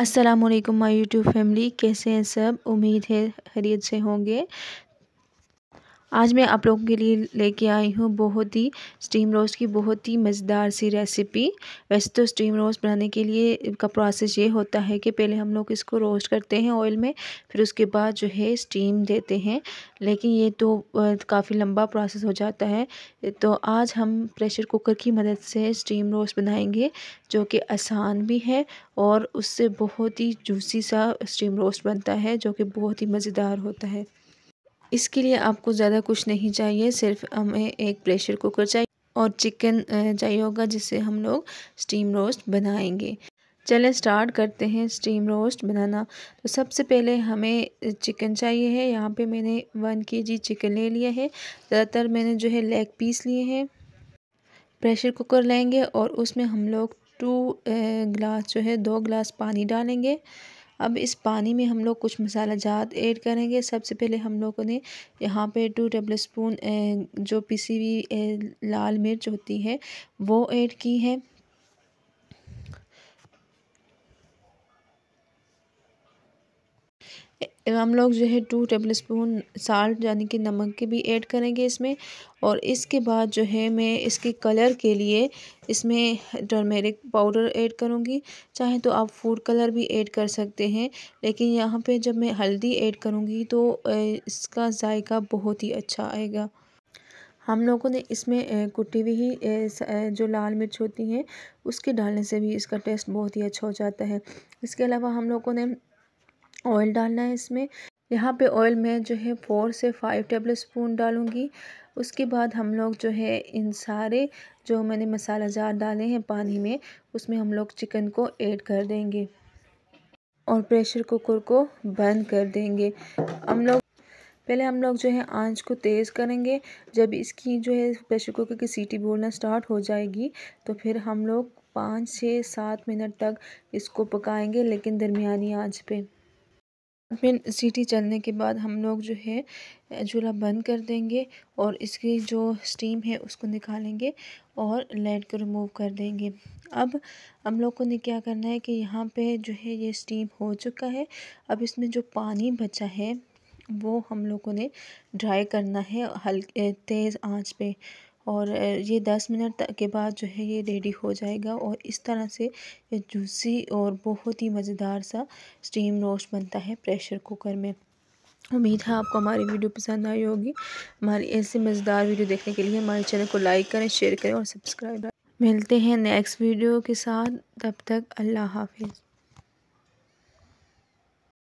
Aslam my YouTube YouTube family कैसे हैं सब उम्मीद है खरीद से होंगे आज मैं आप लोगों के लिए लेके आई हूँ बहुत ही स्टीम रोस्ट की बहुत ही मज़ेदार सी रेसिपी वैसे तो स्टीम रोस्ट बनाने के लिए का प्रोसेस ये होता है कि पहले हम लोग इसको रोस्ट करते हैं ऑयल में फिर उसके बाद जो है स्टीम देते हैं लेकिन ये तो काफ़ी लंबा प्रोसेस हो जाता है तो आज हम प्रेशर कुकर की मदद से स्टीम रोस्ट बनाएँगे जो कि आसान भी है और उससे बहुत ही जूसी सा स्टीम रोस्ट बनता है जो कि बहुत ही मज़ेदार होता है इसके लिए आपको ज़्यादा कुछ नहीं चाहिए सिर्फ हमें एक प्रेशर कुकर चाहिए और चिकन चाहिए होगा जिससे हम लोग स्टीम रोस्ट बनाएंगे चलें स्टार्ट करते हैं स्टीम रोस्ट बनाना तो सबसे पहले हमें चिकन चाहिए है यहाँ पे मैंने वन के जी चिकन ले लिया है ज़्यादातर मैंने जो है लेग पीस लिए हैं प्रेशर कुकर लेंगे और उसमें हम लोग टू ग्लास जो है दो ग्लास पानी डालेंगे अब इस पानी में हम लोग कुछ मसाला जात ऐड करेंगे सबसे पहले हम लोगों ने यहाँ पे टू टेबल स्पून जो पिसी हुई लाल मिर्च होती है वो ऐड की है हम लोग जो है टू टेबल स्पून साल्ट यानी कि नमक की भी ऐड करेंगे इसमें और इसके बाद जो है मैं इसके कलर के लिए इसमें टर्मेरिक पाउडर ऐड करूँगी चाहे तो आप फूड कलर भी ऐड कर सकते हैं लेकिन यहाँ पे जब मैं हल्दी ऐड करूँगी तो इसका जायका बहुत ही अच्छा आएगा हम लोगों ने इसमें कुटी हुई ही जो लाल मिर्च होती है उसके डालने से भी इसका टेस्ट बहुत ही अच्छा हो जाता है इसके अलावा हम लोगों ने ऑयल डालना है इसमें यहाँ पे ऑयल मैं जो है फ़ोर से फाइव टेबल स्पून डालूँगी उसके बाद हम लोग जो है इन सारे जो मैंने मसाला जार डाले हैं पानी में उसमें हम लोग चिकन को ऐड कर देंगे और प्रेशर कुकर को बंद कर देंगे हम लोग पहले हम लोग जो है आंच को तेज़ करेंगे जब इसकी जो है प्रेशर कुकर की सीटी बोलना स्टार्ट हो जाएगी तो फिर हम लोग पाँच छः सात मिनट तक इसको पकाएंगे लेकिन दरमिया आंच पे फिर सीटी चलने के बाद हम लोग जो है चूल्हा बंद कर देंगे और इसकी जो स्टीम है उसको निकालेंगे और लाइट को रिमूव कर देंगे अब हम लोग को ने क्या करना है कि यहाँ पे जो है ये स्टीम हो चुका है अब इसमें जो पानी बचा है वो हम लोगों ने ड्राई करना है हल्के तेज़ आंच पे और ये दस मिनट के बाद जो है ये रेडी हो जाएगा और इस तरह से जूसी और बहुत ही मज़ेदार सा स्टीम रोस्ट बनता है प्रेशर कुकर में उम्मीद है आपको हमारी वीडियो पसंद आई होगी हमारी ऐसे मज़ेदार वीडियो देखने के लिए हमारे चैनल को लाइक करें शेयर करें और सब्सक्राइब करें मिलते हैं नेक्स्ट वीडियो के साथ तब तक अल्लाह हाफिज़